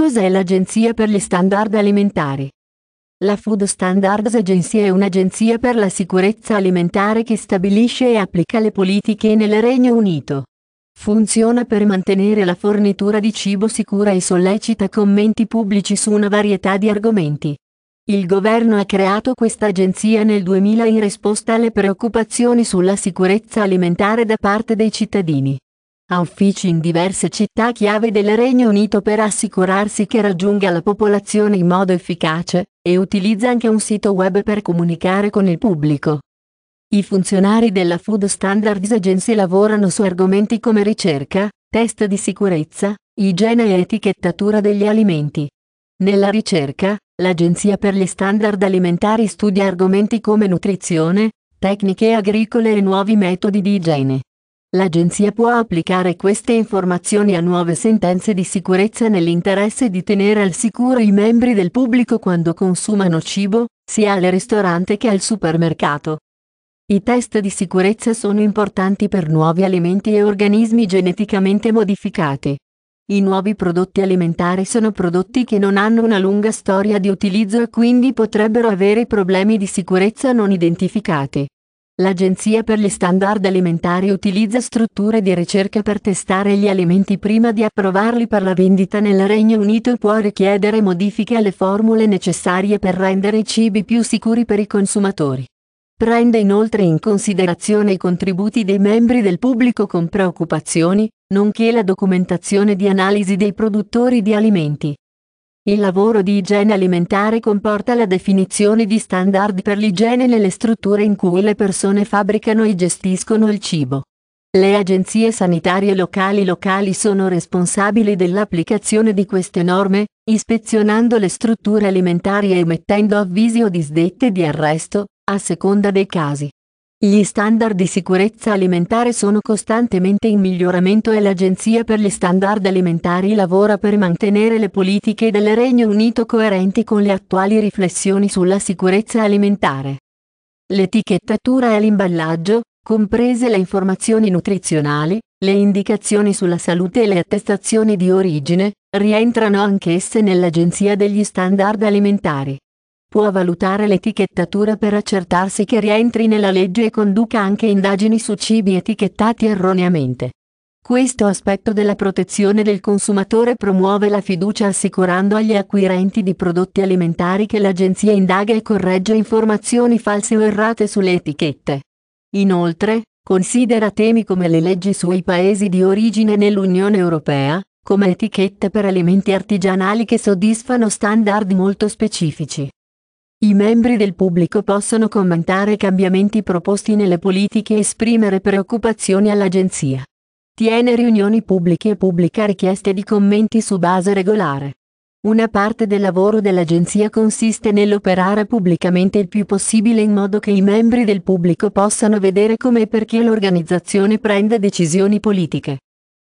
Cos'è l'Agenzia per gli Standard Alimentari? La Food Standards Agency è un'agenzia per la sicurezza alimentare che stabilisce e applica le politiche nel Regno Unito. Funziona per mantenere la fornitura di cibo sicura e sollecita commenti pubblici su una varietà di argomenti. Il governo ha creato questa agenzia nel 2000 in risposta alle preoccupazioni sulla sicurezza alimentare da parte dei cittadini ha uffici in diverse città chiave del Regno Unito per assicurarsi che raggiunga la popolazione in modo efficace, e utilizza anche un sito web per comunicare con il pubblico. I funzionari della Food Standards Agency lavorano su argomenti come ricerca, test di sicurezza, igiene e etichettatura degli alimenti. Nella ricerca, l'Agenzia per gli Standard Alimentari studia argomenti come nutrizione, tecniche agricole e nuovi metodi di igiene. L'Agenzia può applicare queste informazioni a nuove sentenze di sicurezza nell'interesse di tenere al sicuro i membri del pubblico quando consumano cibo, sia al ristorante che al supermercato. I test di sicurezza sono importanti per nuovi alimenti e organismi geneticamente modificati. I nuovi prodotti alimentari sono prodotti che non hanno una lunga storia di utilizzo e quindi potrebbero avere problemi di sicurezza non identificati. L'Agenzia per gli Standard Alimentari utilizza strutture di ricerca per testare gli alimenti prima di approvarli per la vendita nel Regno Unito e può richiedere modifiche alle formule necessarie per rendere i cibi più sicuri per i consumatori. Prende inoltre in considerazione i contributi dei membri del pubblico con preoccupazioni, nonché la documentazione di analisi dei produttori di alimenti. Il lavoro di igiene alimentare comporta la definizione di standard per l'igiene nelle strutture in cui le persone fabbricano e gestiscono il cibo. Le agenzie sanitarie locali locali sono responsabili dell'applicazione di queste norme, ispezionando le strutture alimentari e emettendo avvisi o disdette di arresto, a seconda dei casi. Gli standard di sicurezza alimentare sono costantemente in miglioramento e l'Agenzia per gli standard alimentari lavora per mantenere le politiche del Regno Unito coerenti con le attuali riflessioni sulla sicurezza alimentare. L'etichettatura e l'imballaggio, comprese le informazioni nutrizionali, le indicazioni sulla salute e le attestazioni di origine, rientrano anch'esse nell'Agenzia degli standard alimentari può valutare l'etichettatura per accertarsi che rientri nella legge e conduca anche indagini su cibi etichettati erroneamente. Questo aspetto della protezione del consumatore promuove la fiducia assicurando agli acquirenti di prodotti alimentari che l'agenzia indaga e corregge informazioni false o errate sulle etichette. Inoltre, considera temi come le leggi sui paesi di origine nell'Unione Europea, come etichette per alimenti artigianali che soddisfano standard molto specifici. I membri del pubblico possono commentare cambiamenti proposti nelle politiche e esprimere preoccupazioni all'Agenzia. Tiene riunioni pubbliche e pubblica richieste di commenti su base regolare. Una parte del lavoro dell'Agenzia consiste nell'operare pubblicamente il più possibile in modo che i membri del pubblico possano vedere come e perché l'organizzazione prende decisioni politiche.